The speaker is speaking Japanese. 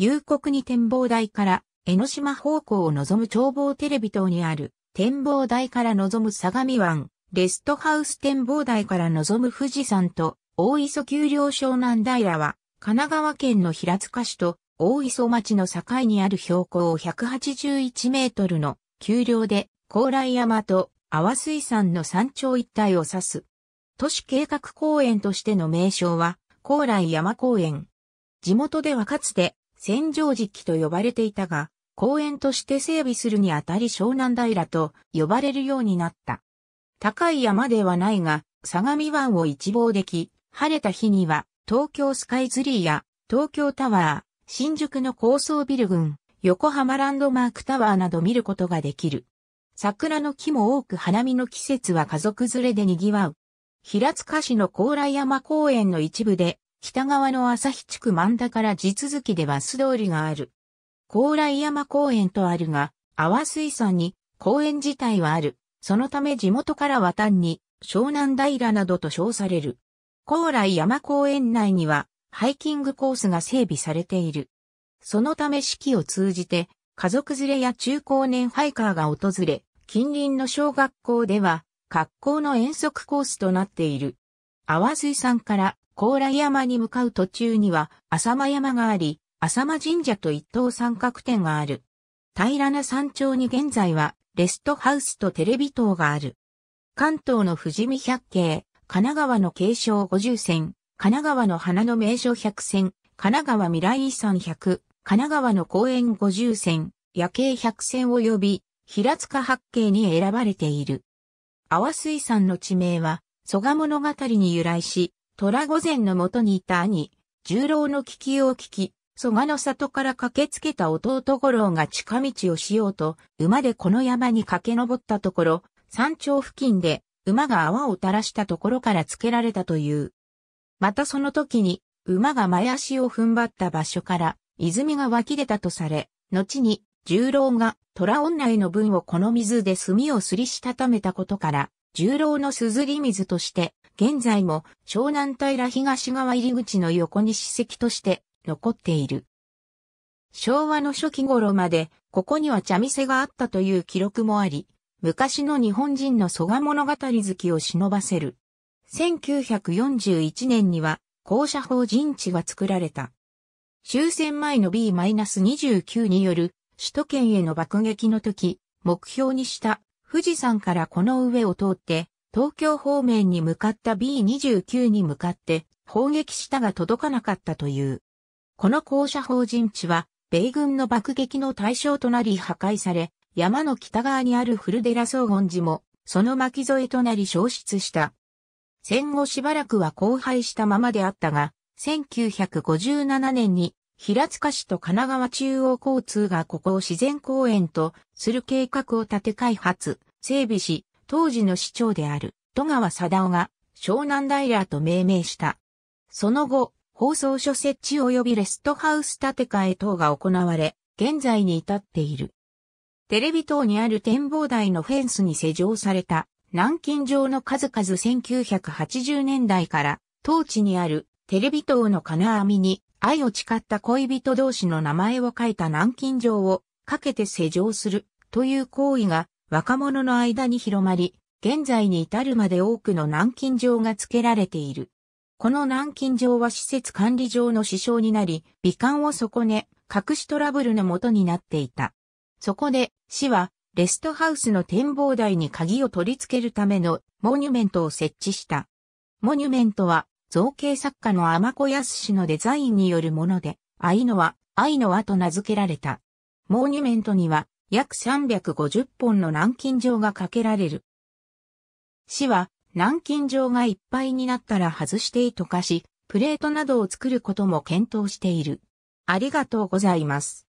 夕刻に展望台から江ノ島方向を望む眺望テレビ塔にある展望台から望む相模湾、レストハウス展望台から望む富士山と大磯丘陵湘南平は神奈川県の平塚市と大磯町の境にある標高181メートルの丘陵で高麗山と淡水山の山頂一帯を指す。都市計画公園としての名称は高麗山公園。地元ではかつて戦場期と呼ばれていたが、公園として整備するにあたり湘南平と呼ばれるようになった。高い山ではないが、相模湾を一望でき、晴れた日には東京スカイツリーや東京タワー、新宿の高層ビル群、横浜ランドマークタワーなど見ることができる。桜の木も多く花見の季節は家族連れで賑わう。平塚市の高麗山公園の一部で北側の日地区万田から地続きでバス通りがある。高麗山公園とあるが、阿波水産に公園自体はある。そのため地元から渡んに湘南平などと称される。高麗山公園内にはハイキングコースが整備されている。そのため四季を通じて家族連れや中高年ハイカーが訪れ、近隣の小学校では格好の遠足コースとなっている。阿波水産から高麗山に向かう途中には浅間山があり、浅間神社と一等三角点がある。平らな山頂に現在はレストハウスとテレビ塔がある。関東の富士見百景、神奈川の継承五十選、神奈川の花の名所百選、神奈川未来遺産百、神奈川の公園五十選、夜景百0選及び平塚八景に選ばれている。阿波水山の地名は、蘇我物語に由来し、虎御前のもとにいた兄、十郎の危機を聞き、蘇我の里から駆けつけた弟五郎が近道をしようと、馬でこの山に駆け上ったところ、山頂付近で馬が泡を垂らしたところからつけられたという。またその時に、馬が前足を踏ん張った場所から、泉が湧き出たとされ、後に、十郎が虎女への分をこの水で炭をすりしたためたことから、十郎のすずり水として、現在も湘南平東側入り口の横に史跡として残っている。昭和の初期頃まで、ここには茶店があったという記録もあり、昔の日本人の蘇我物語好きを忍ばせる。1941年には、校舎法人地が作られた。終戦前の B-29 による首都圏への爆撃の時、目標にした富士山からこの上を通って東京方面に向かった B29 に向かって砲撃したが届かなかったという。この校舎法人地は、米軍の爆撃の対象となり破壊され、山の北側にある古寺総言寺も、その巻き添えとなり消失した。戦後しばらくは荒廃したままであったが、1957年に平塚市と神奈川中央交通がここを自然公園とする計画を立て開発、整備し、当時の市長である戸川貞夫が湘南平と命名した。その後、放送所設置及びレストハウス建て替え等が行われ、現在に至っている。テレビ塔にある展望台のフェンスに施錠された南京城の数々1980年代から当地にあるテレビ塔の金網に愛を誓った恋人同士の名前を書いた南京城をかけて施錠するという行為が若者の間に広まり、現在に至るまで多くの軟禁状が付けられている。この軟禁状は施設管理上の支障になり、美観を損ね、隠しトラブルのもとになっていた。そこで、市は、レストハウスの展望台に鍵を取り付けるためのモニュメントを設置した。モニュメントは、造形作家の天子康のデザインによるもので、愛のは、愛の輪と名付けられた。モニュメントには、約350本の南京錠がかけられる。市は、南京錠がいっぱいになったら外して溶かとし、プレートなどを作ることも検討している。ありがとうございます。